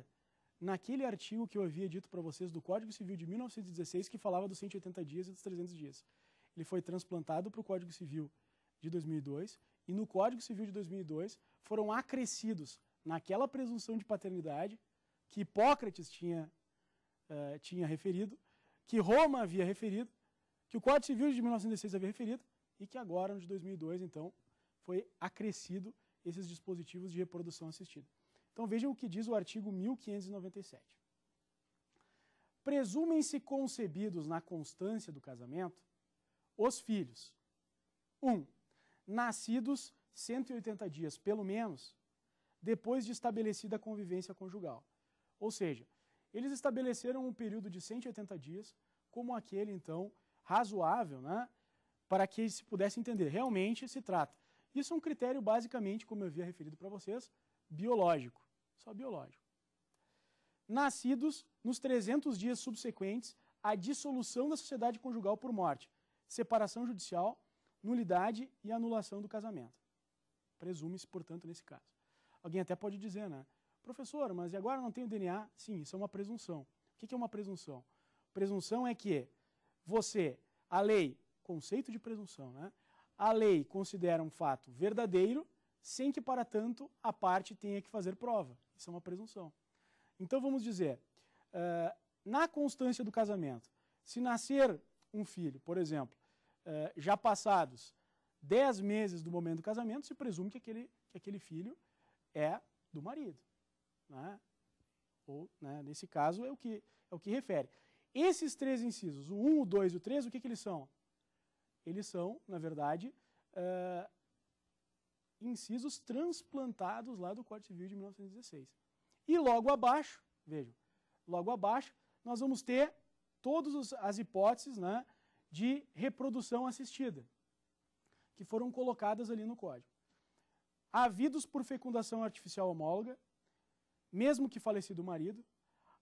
naquele artigo que eu havia dito para vocês do Código Civil de 1916 que falava dos 180 dias e dos 300 dias. Ele foi transplantado para o Código Civil de 2002 e no Código Civil de 2002 foram acrescidos naquela presunção de paternidade que Hipócrates tinha, uh, tinha referido, que Roma havia referido, que o Código Civil de 1916 havia referido, e que agora, no de 2002, então, foi acrescido esses dispositivos de reprodução assistida. Então vejam o que diz o artigo 1597. Presumem-se concebidos na constância do casamento os filhos. 1. Um, nascidos 180 dias, pelo menos, depois de estabelecida a convivência conjugal. Ou seja, eles estabeleceram um período de 180 dias como aquele, então, razoável, né? para que se pudesse entender, realmente se trata. Isso é um critério basicamente, como eu havia referido para vocês, biológico, só biológico. Nascidos nos 300 dias subsequentes à dissolução da sociedade conjugal por morte, separação judicial, nulidade e anulação do casamento. Presume-se, portanto, nesse caso. Alguém até pode dizer, né? Professor, mas e agora não tenho DNA? Sim, isso é uma presunção. O que é uma presunção? Presunção é que você, a lei conceito de presunção, né? A lei considera um fato verdadeiro sem que, para tanto, a parte tenha que fazer prova. Isso é uma presunção. Então, vamos dizer, uh, na constância do casamento, se nascer um filho, por exemplo, uh, já passados 10 meses do momento do casamento, se presume que aquele, que aquele filho é do marido. Né? Ou, né, nesse caso, é o, que, é o que refere. Esses três incisos, o 1, o 2 e o 3, o que, que eles são? eles são, na verdade, uh, incisos transplantados lá do corte Civil de 1916. E logo abaixo, vejam, logo abaixo, nós vamos ter todas as hipóteses né, de reprodução assistida, que foram colocadas ali no Código. Havidos por fecundação artificial homóloga, mesmo que falecido o marido,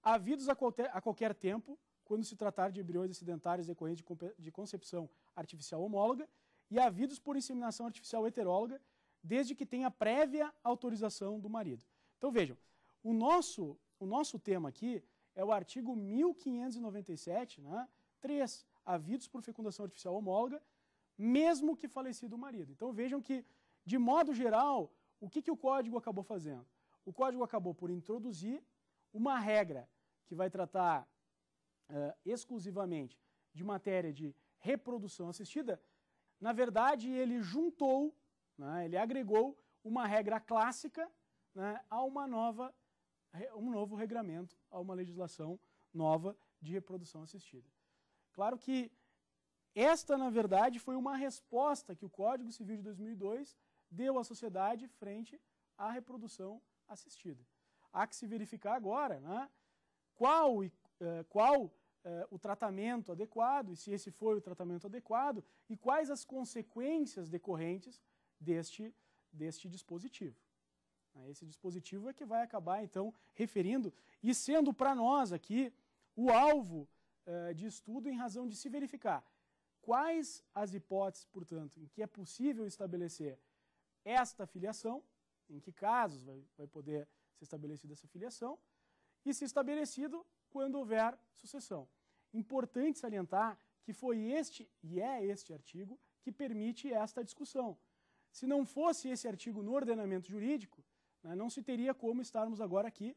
havidos a qualquer, a qualquer tempo, quando se tratar de embriões acidentários decorrentes de, de concepção artificial homóloga e havidos por inseminação artificial heteróloga, desde que tenha prévia autorização do marido. Então vejam, o nosso, o nosso tema aqui é o artigo 1597, né? 3, havidos por fecundação artificial homóloga, mesmo que falecido o marido. Então vejam que, de modo geral, o que, que o código acabou fazendo? O código acabou por introduzir uma regra que vai tratar uh, exclusivamente de matéria de reprodução assistida, na verdade ele juntou, né, ele agregou uma regra clássica né, a uma nova, um novo regramento, a uma legislação nova de reprodução assistida. Claro que esta, na verdade, foi uma resposta que o Código Civil de 2002 deu à sociedade frente à reprodução assistida. Há que se verificar agora né, qual, eh, qual eh, o tratamento adequado, e se esse foi o tratamento adequado, e quais as consequências decorrentes deste, deste dispositivo. Né, esse dispositivo é que vai acabar, então, referindo e sendo para nós aqui o alvo eh, de estudo em razão de se verificar quais as hipóteses, portanto, em que é possível estabelecer esta filiação, em que casos vai, vai poder ser estabelecida essa filiação, e se estabelecido quando houver sucessão. Importante salientar que foi este e é este artigo que permite esta discussão. Se não fosse esse artigo no ordenamento jurídico, né, não se teria como estarmos agora aqui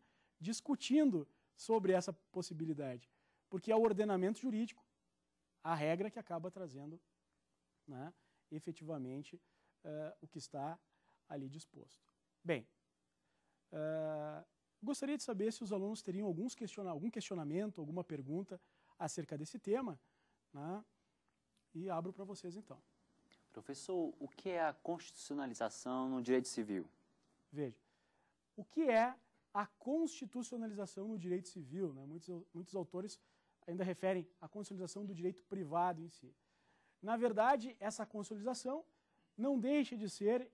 discutindo sobre essa possibilidade, porque é o ordenamento jurídico a regra que acaba trazendo né, efetivamente uh, o que está ali disposto. Bem, uh, Gostaria de saber se os alunos teriam alguns questiona algum questionamento, alguma pergunta acerca desse tema. Né? E abro para vocês então. Professor, o que é a constitucionalização no direito civil? Veja, o que é a constitucionalização no direito civil? Né? Muitos, muitos autores ainda referem à constitucionalização do direito privado em si. Na verdade, essa constitucionalização não deixa de ser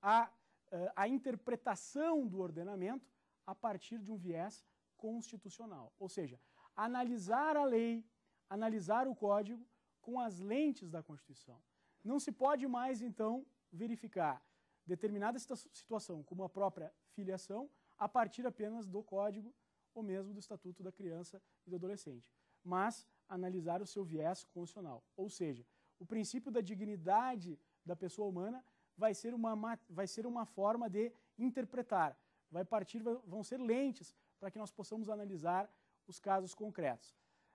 a, eh, a interpretação do ordenamento a partir de um viés constitucional. Ou seja, analisar a lei, analisar o código com as lentes da Constituição. Não se pode mais, então, verificar determinada situação como a própria filiação a partir apenas do código ou mesmo do Estatuto da Criança e do Adolescente, mas analisar o seu viés constitucional. Ou seja, o princípio da dignidade da pessoa humana vai ser uma, vai ser uma forma de interpretar vai partir, vão ser lentes para que nós possamos analisar os casos concretos.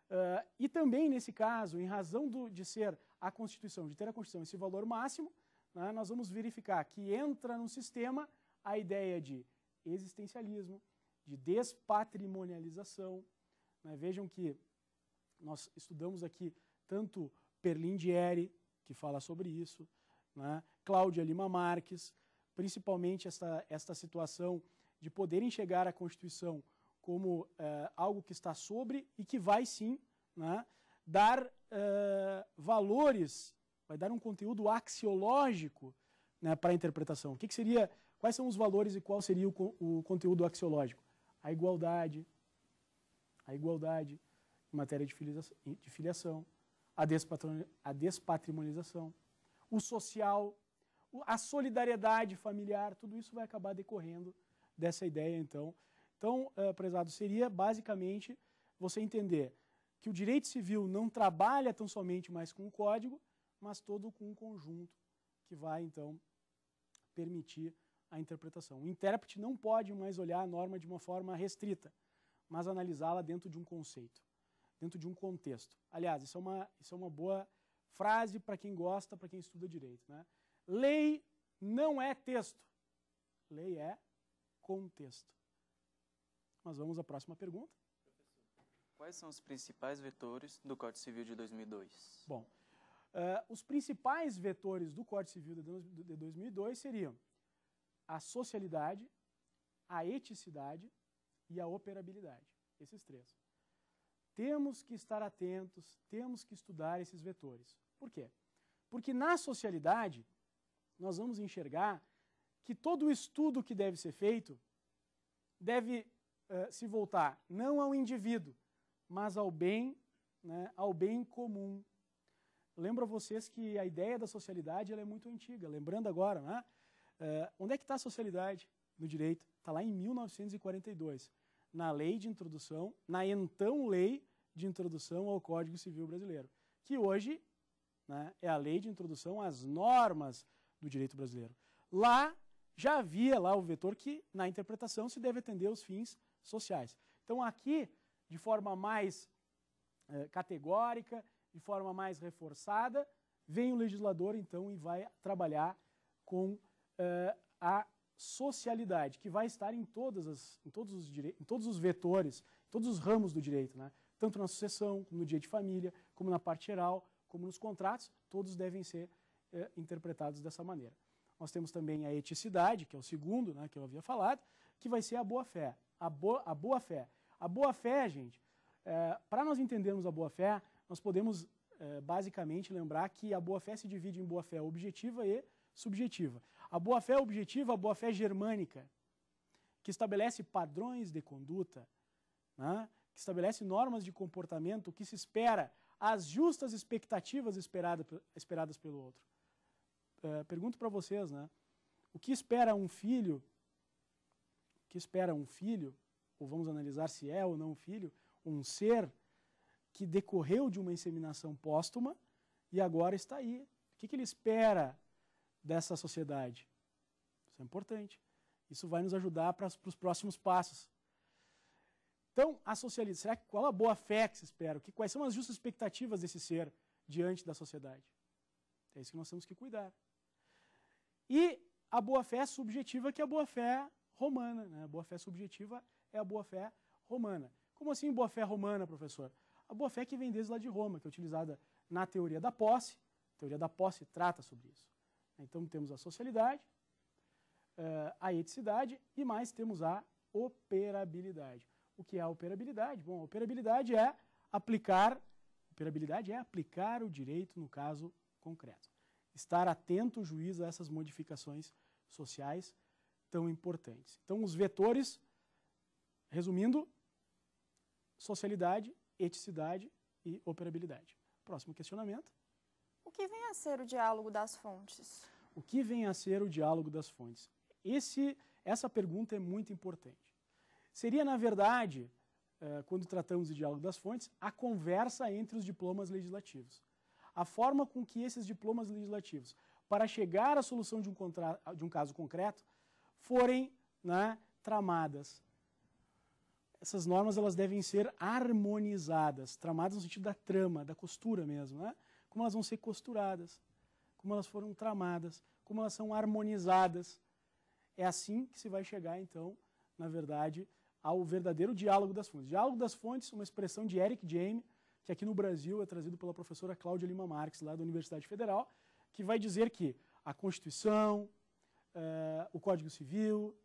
Uh, e também, nesse caso, em razão do, de ser a Constituição, de ter a Constituição esse valor máximo, né, nós vamos verificar que entra no sistema a ideia de existencialismo, de despatrimonialização. Né? Vejam que nós estudamos aqui tanto Perlindieri, que fala sobre isso, né? Cláudia Lima Marques, principalmente esta, esta situação de poderem chegar à Constituição como eh, algo que está sobre e que vai sim né, dar eh, valores, vai dar um conteúdo axiológico né, para a interpretação. O que, que, seria, quais são os valores e qual seria o, o conteúdo axiológico? A igualdade, a igualdade em matéria de filiação, de filiação a, a despatrimonialização, o social, a solidariedade familiar, tudo isso vai acabar decorrendo dessa ideia, então. Então, uh, prezado, seria basicamente você entender que o direito civil não trabalha tão somente mais com o código, mas todo com um conjunto que vai, então, permitir a interpretação. O intérprete não pode mais olhar a norma de uma forma restrita, mas analisá-la dentro de um conceito, dentro de um contexto. Aliás, isso é uma, isso é uma boa frase para quem gosta, para quem estuda direito. Né? Lei não é texto, lei é contexto. Mas vamos à próxima pergunta. Quais são os principais vetores do Código Civil de 2002? Bom, uh, os principais vetores do Código Civil de 2002 seriam a socialidade, a eticidade e a operabilidade. Esses três. Temos que estar atentos, temos que estudar esses vetores. Por quê? Porque na socialidade nós vamos enxergar que todo o estudo que deve ser feito deve uh, se voltar não ao indivíduo, mas ao bem, né, ao bem comum. Lembro a vocês que a ideia da socialidade é muito antiga. Lembrando agora, né, uh, onde é que está a socialidade no direito? Está lá em 1942, na lei de introdução, na então lei de introdução ao Código Civil Brasileiro, que hoje né, é a lei de introdução às normas do direito brasileiro. Lá já havia lá o vetor que, na interpretação, se deve atender aos fins sociais. Então, aqui, de forma mais eh, categórica, de forma mais reforçada, vem o legislador, então, e vai trabalhar com eh, a socialidade, que vai estar em, todas as, em, todos os em todos os vetores, todos os ramos do direito, né? tanto na sucessão, como no dia de família, como na parte geral, como nos contratos, todos devem ser eh, interpretados dessa maneira. Nós temos também a eticidade, que é o segundo, né, que eu havia falado, que vai ser a boa-fé. A, bo a boa-fé. A boa-fé, gente, é, para nós entendermos a boa-fé, nós podemos é, basicamente lembrar que a boa-fé se divide em boa-fé objetiva e subjetiva. A boa-fé objetiva, a boa-fé germânica, que estabelece padrões de conduta, né, que estabelece normas de comportamento, que se espera, as justas expectativas esperadas, esperadas pelo outro. É, pergunto para vocês, né? O que espera um filho? O que espera um filho? Ou vamos analisar se é ou não um filho, um ser que decorreu de uma inseminação póstuma e agora está aí. O que, que ele espera dessa sociedade? Isso é importante. Isso vai nos ajudar para, os próximos passos. Então, a socialização, será que qual a boa fé que se espera? Que, quais são as justas expectativas desse ser diante da sociedade? É isso que nós temos que cuidar. E a boa-fé subjetiva, que é a boa-fé romana. Né? A boa-fé subjetiva é a boa-fé romana. Como assim boa-fé romana, professor? A boa-fé que vem desde lá de Roma, que é utilizada na teoria da posse. A teoria da posse trata sobre isso. Então temos a socialidade, eh, a eticidade e mais temos a operabilidade. O que é a operabilidade? Bom, a operabilidade é aplicar, operabilidade é aplicar o direito no caso concreto estar atento o juiz a essas modificações sociais tão importantes. Então, os vetores, resumindo, socialidade, eticidade e operabilidade. Próximo questionamento. O que vem a ser o diálogo das fontes? O que vem a ser o diálogo das fontes? Esse, essa pergunta é muito importante. Seria, na verdade, eh, quando tratamos de diálogo das fontes, a conversa entre os diplomas legislativos a forma com que esses diplomas legislativos, para chegar à solução de um, contra... de um caso concreto, forem né, tramadas. Essas normas elas devem ser harmonizadas, tramadas no sentido da trama, da costura mesmo, né? como elas vão ser costuradas, como elas foram tramadas, como elas são harmonizadas. É assim que se vai chegar, então, na verdade, ao verdadeiro diálogo das fontes. Diálogo das fontes, uma expressão de Eric James, que aqui no Brasil é trazido pela professora Cláudia Lima Marques, lá da Universidade Federal, que vai dizer que a Constituição, eh, o Código Civil,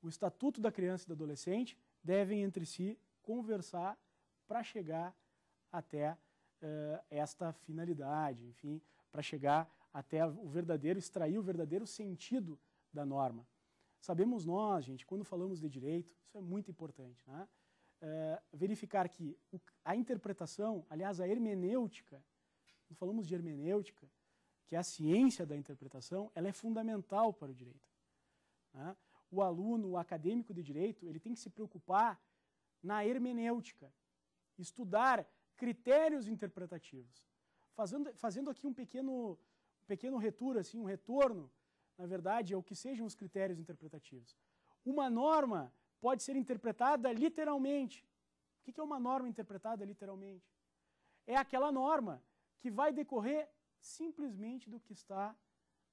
o Estatuto da Criança e do Adolescente devem entre si conversar para chegar até eh, esta finalidade, enfim, para chegar até o verdadeiro, extrair o verdadeiro sentido da norma. Sabemos nós, gente, quando falamos de direito, isso é muito importante, né? Eh, verificar que o, a interpretação, aliás, a hermenêutica, não falamos de hermenêutica, que é a ciência da interpretação, ela é fundamental para o direito. Né? O aluno, o acadêmico de direito, ele tem que se preocupar na hermenêutica, estudar critérios interpretativos. Fazendo, fazendo aqui um pequeno, um pequeno retorno, assim, um retorno, na verdade, ao que sejam os critérios interpretativos. Uma norma pode ser interpretada literalmente. O que é uma norma interpretada literalmente? É aquela norma que vai decorrer simplesmente do que está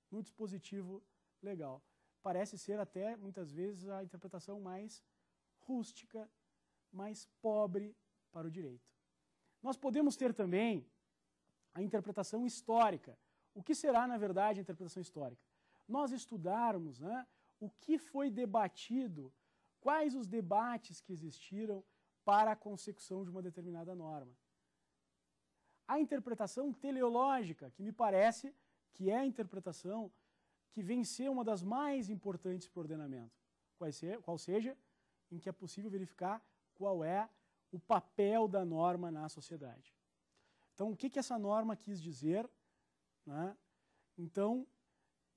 no dispositivo legal. Parece ser até, muitas vezes, a interpretação mais rústica, mais pobre para o direito. Nós podemos ter também a interpretação histórica. O que será, na verdade, a interpretação histórica? Nós estudarmos né, o que foi debatido quais os debates que existiram para a consecução de uma determinada norma. A interpretação teleológica, que me parece que é a interpretação que vem ser uma das mais importantes para o ordenamento, qual seja, em que é possível verificar qual é o papel da norma na sociedade. Então, o que, que essa norma quis dizer? Né? Então,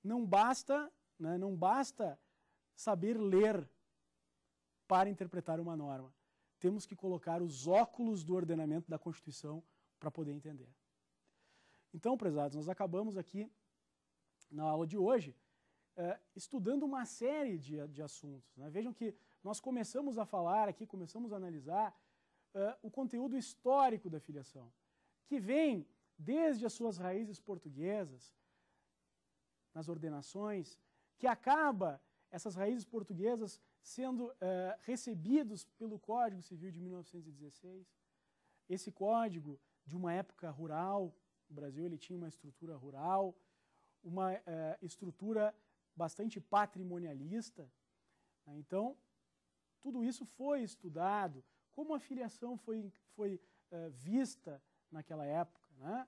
não basta, né, não basta saber ler para interpretar uma norma. Temos que colocar os óculos do ordenamento da Constituição para poder entender. Então, prezados, nós acabamos aqui na aula de hoje eh, estudando uma série de, de assuntos. Né? Vejam que nós começamos a falar aqui, começamos a analisar eh, o conteúdo histórico da filiação, que vem desde as suas raízes portuguesas, nas ordenações, que acaba essas raízes portuguesas sendo uh, recebidos pelo Código Civil de 1916. Esse código de uma época rural, o Brasil ele tinha uma estrutura rural, uma uh, estrutura bastante patrimonialista. Né? Então, tudo isso foi estudado, como a filiação foi, foi uh, vista naquela época. Né?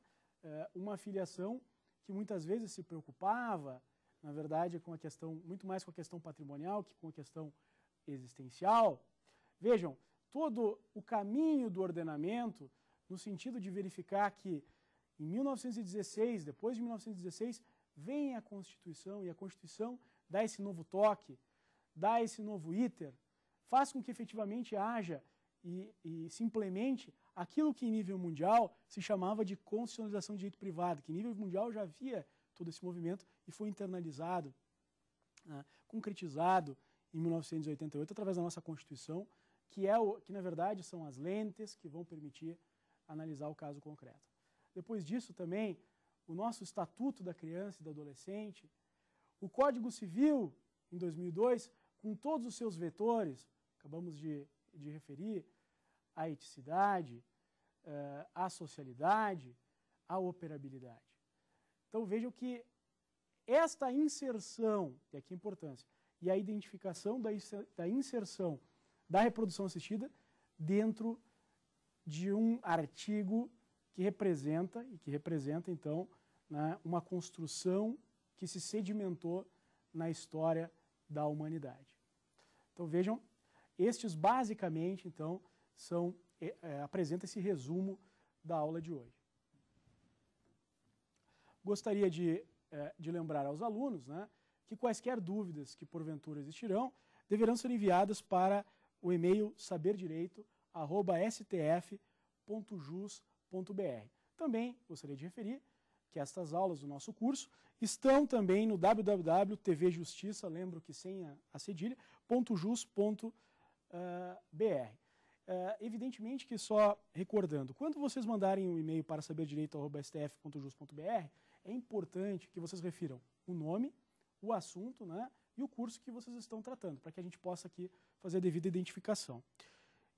uma filiação que muitas vezes se preocupava na verdade, com a questão, muito mais com a questão patrimonial que com a questão existencial. Vejam, todo o caminho do ordenamento, no sentido de verificar que em 1916, depois de 1916, vem a Constituição e a Constituição dá esse novo toque, dá esse novo íter faz com que efetivamente haja e, e se implemente aquilo que em nível mundial se chamava de constitucionalização de direito privado, que em nível mundial já havia todo esse movimento, e foi internalizado, né, concretizado em 1988 através da nossa Constituição, que, é o, que na verdade são as lentes que vão permitir analisar o caso concreto. Depois disso também, o nosso Estatuto da Criança e do Adolescente, o Código Civil, em 2002, com todos os seus vetores, acabamos de, de referir, a eticidade, eh, a socialidade, a operabilidade. Então vejam que esta inserção, e aqui a importância, e a identificação da inserção da reprodução assistida dentro de um artigo que representa, e que representa, então, né, uma construção que se sedimentou na história da humanidade. Então vejam, estes basicamente, então, são, é, é, apresenta esse resumo da aula de hoje. Gostaria de é, de lembrar aos alunos né, que quaisquer dúvidas que porventura existirão deverão ser enviadas para o e-mail saberdireito.stf.jus.br. Também gostaria de referir que estas aulas do nosso curso estão também no www.tvjustiça, lembro que sem a, a cedilha, .jus.br. Ah, uh, ah, evidentemente que só recordando, quando vocês mandarem um e-mail para saberdireito.stf.jus.br, é importante que vocês refiram o nome, o assunto né, e o curso que vocês estão tratando, para que a gente possa aqui fazer a devida identificação.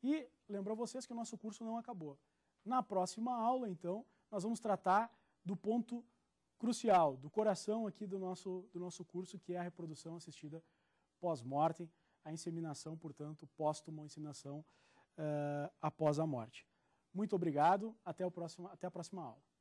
E lembro a vocês que o nosso curso não acabou. Na próxima aula, então, nós vamos tratar do ponto crucial, do coração aqui do nosso, do nosso curso, que é a reprodução assistida pós-mortem, a inseminação, portanto, póstuma, inseminação uh, após a morte. Muito obrigado, até, o próximo, até a próxima aula.